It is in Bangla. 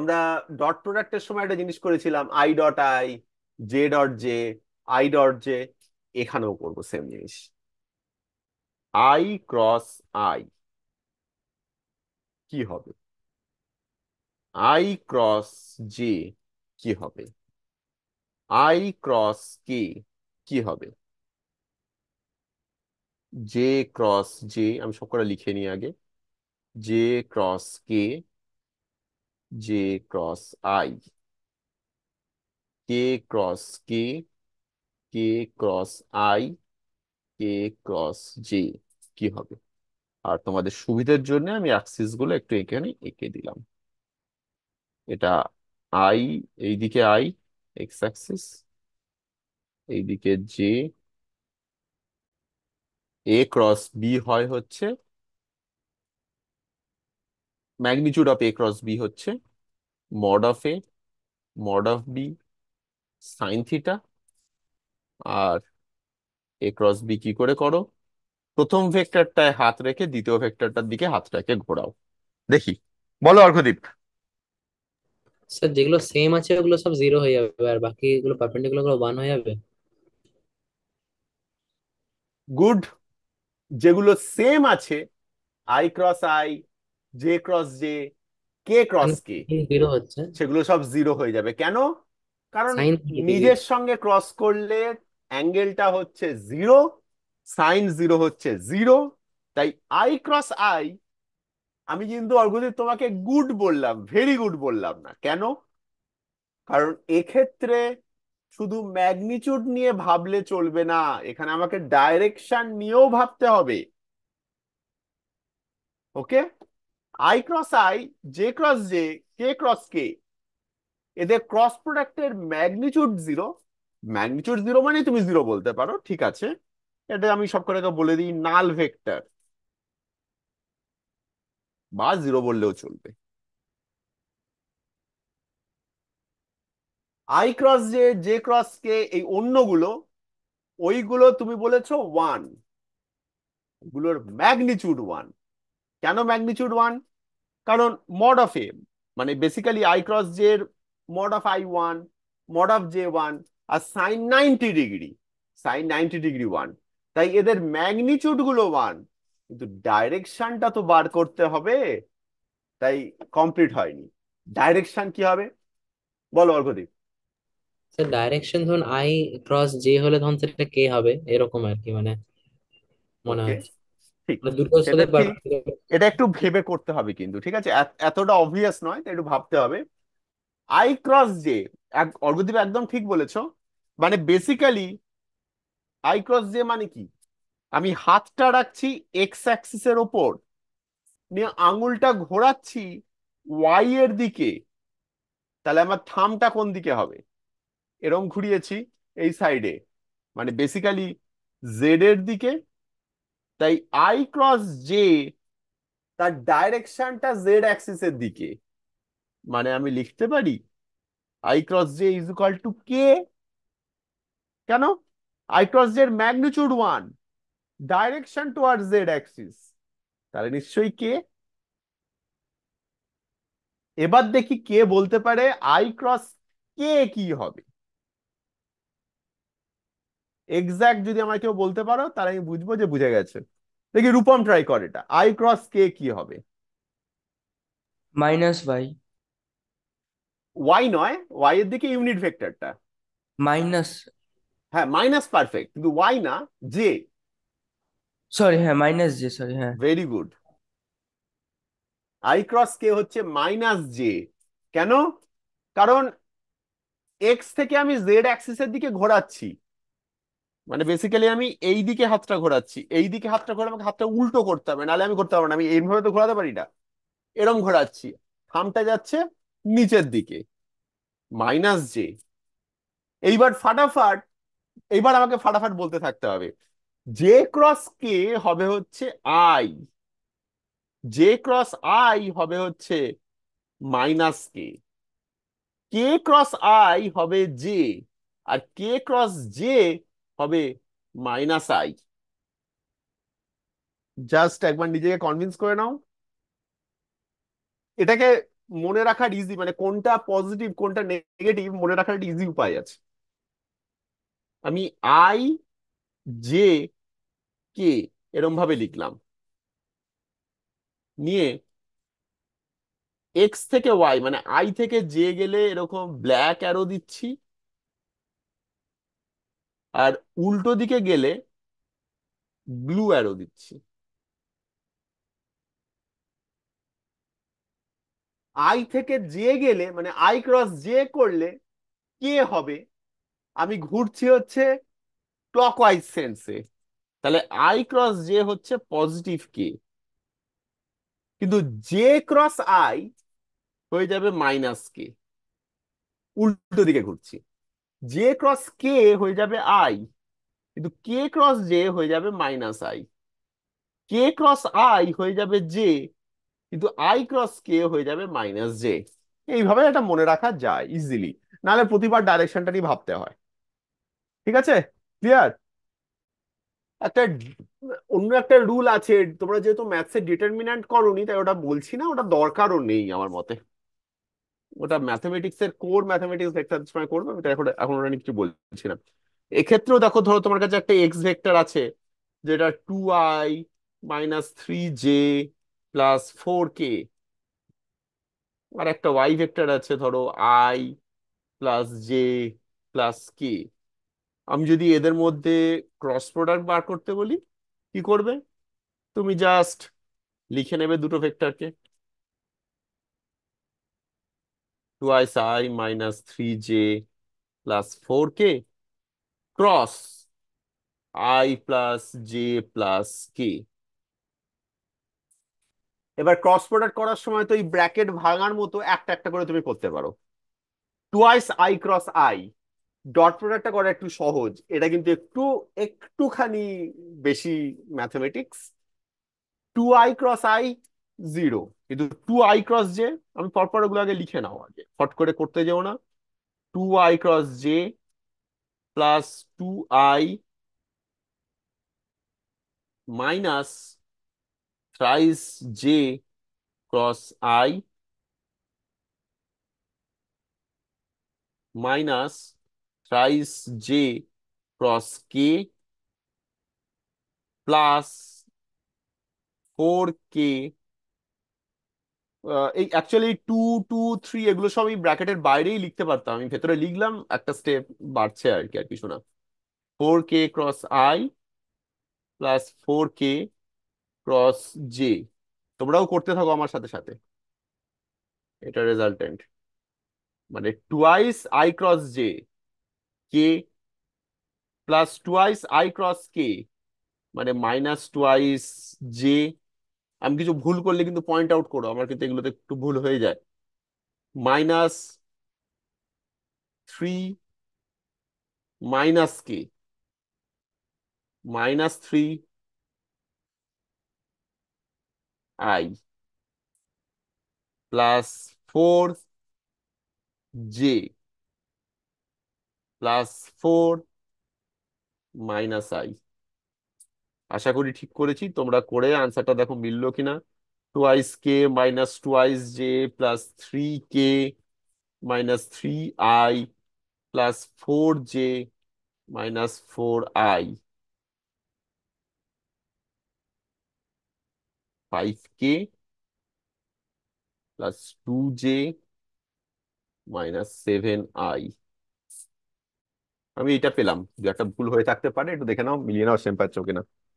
আমরা ডট প্রোডাক্টের সময় একটা জিনিস করেছিলাম I dot I J dot J I dot J এখানেও করব সেম জিনিস আই ক্রস আই কি হবে আই ক্রস জে কি হবে আই ক্রস কে কি হবে জে ক্রস জে আমি সবকটা লিখে নিই আগে J cross K J cross I, K cross K, K cross I, K cross J কি হবে আর তোমাদের সুবিধার জন্য আমি অ্যাক্সিস গুলো একটু এখানে এঁকে দিলাম এটা আই এইদিকে আই এক্স অ্যাক্সিস এইদিকে জে এ ক্রস বি হয় হচ্ছে magnitude of A cross B হচ্ছে mod of A mod of B sine theta আর এ ক্রস বি কি করে করো প্রথম ভেক্টরটায় হাত রেখে দ্বিতীয় ভেক্টরটার দিকে হাতটাকে ঘোরাও দেখি বলো অর্ঘদীপ স্যার যেগুলো সেম আছে ওগুলো সব জিরো হয়ে যাবে আর বাকি এগুলো পারপেন্ডিকুলার গুলো ওয়ান হয়ে যাবে গুড যেগুলো সেম আছে I cross I J cross J K cross K zero হচ্ছে সেগুলো সব জিরো হয়ে যাবে কেন কারণ নিজের সঙ্গে ক্রস করলে অ্যাঙ্গেলটা হচ্ছে জিরো সাইন জিরো হচ্ছে জিরো তাই আই ক্রস আই আমি কিন্তু অর্ঘদীপ তোমাকে গুড বললাম ভেরি গুড বললাম না কেন কারণ এক্ষেত্রে শুধু ম্যাগনিচিউড নিয়ে ভাবলে চলবে না এখানে আমাকে ডাইরেকশন নিয়েও ভাবতে হবে okay I cross I J cross J K cross K এদের ক্রস প্রোডাক্টের ম্যাগনিচিউড জিরো ম্যাগনিচিউড জিরো মানে তুমি জিরো বলতে পারো ঠিক আছে এটা আমি সবকটাকে বলে দিই নাল ভেক্টর বা জিরো বললেও চলবে I cross J J cross K এই অন্যগুলো ওইগুলো তুমি বলেছো ওয়ান গুলোর ম্যাগনিচিউড ওয়ান কেন ম্যাগনিচিউড ওয়ান কারণ মড অফ এ মানে বেসিক্যালি আই ক্রস জের mod of I one mod of J one আর sine ninety degree sine ninety degree one তাই এদের ম্যাগনিচিউড গুলো ওয়ান কিন্তু ডাইরেকশনটা তো বার করতে হবে তাই কমপ্লিট হয়নি ডাইরেকশন কি হবে বলো অর্ঘদীপ স্যার ডাইরেকশন ধরুন আই ক্রস জে হলে ধরুন সেটা কে হবে এরকম আর কি মানে মনে হয় মানে এটা একটু ভেবে করতে হবে কিন্তু ঠিক আছে এতটা অবভিয়াস নয় একটু ভাবতে হবে আই ক্রস জে অর্গদীপ একদম ঠিক বলেছ মানে বেসিক্যালি আই ক্রস জে মানে কি আমি হাতটা রাখছি এক্স অ্যাক্সিস এর ওপর নিয়ে আঙুলটা ঘোরাচ্ছি ওয়াই এর দিকে তাহলে আমার থামটা কোন দিকে হবে এরম ঘুরিয়েছি এই সাইডে মানে বেসিক্যালি জেড এর দিকে তাই আই ক্রস জে তার ডাইরেকশনটা জেড অ্যাক্সিসের দিকে মানে আমি লিখতে পারি I cross J is equal to K কেন আই ক্রস জে এর magnitude one direction toward Z axis তাহলে নিশ্চয়ই কে এবার দেখি কে বলতে পারে আই ক্রস কে কি হবে এক্স্যাক্ট যদি আমার কেউ বলতে পারো তাহলে আমি বুঝবো যে বুঝে গেছে দেখি রূপম ট্রাই কর এটা আই ক্রস কে কি হবে মাইনাস ওয়াই ওয়াই নয় ওয়াই এর দিকে ইউনিট ভেক্টরটা মাইনাস হ্যাঁ মাইনাস পারফেক্ট কিন্তু ওয়াই না জে সরি হ্যাঁ মাইনাস জে সরি হ্যাঁ very good I cross K হচ্ছে মাইনাস জে কেন কারণ এক্স থেকে আমি জেড অ্যাক্সিসের দিকে ঘোরাচ্ছি মানে বেসিক্যালি আমি এই দিকে হাতটা ঘোরাচ্ছি এই দিকে হাতটা ঘোরা আমাকে হাতটা উল্টো করতে হবে নাহলে আমি করতে পারবো না আমি এইভাবে তো ঘোরাতে পারি না এরম ঘোরাচ্ছি থামটা যাচ্ছে নিচের দিকে মাইনাস জে এইবার ফাটাফাট এইবার আমাকে ফাটাফাট বলতে থাকতে হবে জে ক্রস কে হবে হচ্ছে আই জে ক্রস আই হবে হচ্ছে minus K K cross I হবে জে আর কে ক্রস জে হবে মাইনাস আই জাস্ট একবার নিজেকে কনভিন্স করে নাও এটাকে মনে রাখার ইজি মানে কোনটা পজিটিভ কোনটা নেগেটিভ মনে রাখার একটা ইজি উপায় আছে আমি আই জে কে এরম ভাবে লিখলাম নিয়ে এক্স থেকে ওয়াই মানে আই থেকে জে গেলে এরকম ব্ল্যাক অ্যারো দিচ্ছি আর উল্টো দিকে গেলে ব্লু অ্যারো দিচ্ছি আই থেকে যে গেলে মানে আই ক্রস যে করলে কে হবে আমি ঘুরছি হচ্ছে ক্লক ওয়াইজ সেন্সে তাহলে আই ক্রস যে হচ্ছে পজিটিভ কে কিন্তু যে ক্রস আই হয়ে যাবে মাইনাস কে উল্টো দিকে ঘুরছি জে ক্রস কে হয়ে যাবে আই কিন্তু কে ক্রস জে হয়ে যাবে minus I K cross I হয়ে যাবে জে কিন্তু আই ক্রস কে হয়ে যাবে মাইনাস জে এইভাবে এটা মনে রাখা যায় ইজিলি নাহলে প্রতিবার ডাইরেকশনটা নিয়ে ভাবতে হয় ঠিক আছে ক্লিয়ার একটা অন্য একটা রুল আছে তোমরা যেহেতু ম্যাথসে ডিটারমিনেন্ট করনি তাই ওটা বলছি না ওটা দরকারও নেই আমার মতে ওটা ম্যাথামেটিক্স এর কোর ম্যাথামেটিক্স ভেক্টর সময় করবে এটা এখন এখন আমি কিছু বলছি না এক্ষেত্রেও দেখো ধরো তোমার কাছে একটা এক্স ভেক্টর আছে যেটা two I minus three J plus four K আর একটা ওয়াই ভেক্টর আছে ধরো I plus J plus K আমি যদি এদের মধ্যে ক্রস প্রোডাক্ট বার করতে বলি কি করবে তুমি জাস্ট লিখে নেবে দুটো ভেক্টরকে twice i minus 3j plus 4k cross i plus j plus k এবার ক্রস প্রোডাক্ট করার সময় তো এই ব্র্যাকেট ভাঙার মতো একটা একটা করে তুমি করতে পারো twice I cross I dot প্রোডাক্টটা করা একটু সহজ এটা কিন্তু একটু একটুখানি বেশি mathematics two I cross I zero কিন্তু টু আই ক্রস জে আমি পরপর ওগুলো আগে লিখে নাও আগে ফট করে করতে যাও না two I cross J plus two I minus thrice J cross I minus thrice J cross K plus four K এই অ্যাকচুয়ালি টু টু থ্রি এগুলো সব আমি ব্র্যাকেটের বাইরেই লিখতে পারতাম আমি ভেতরে লিখলাম একটা স্টেপ বাড়ছে আর কি আর কিছু না four K cross I plus four K cross J তোমরাও করতে থাকো আমার সাথে সাথে এটা রেজাল্টেন্ট মানে twice I cross J K plus twice I cross K মানে মাইনাস টুয়াইস জে আমি কিছু ভুল করলে কিন্তু পয়েন্ট আউট করো আমার কিন্তু এগুলোতে একটু ভুল হয়ে যায় minus three minus K minus three I plus four J plus four minus I আশা করি ঠিক করেছি তোমরা করে আনসারটা দেখো মিললো কিনা twice K minus twice J plus three K minus three I plus four J minus four I five K plus two J minus seven I আমি এটা পেলাম যে একটা ভুল হয়ে থাকতে পারে একটু দেখে নাও মিলিয়ে নাও সেম পাচ্ছ কিনা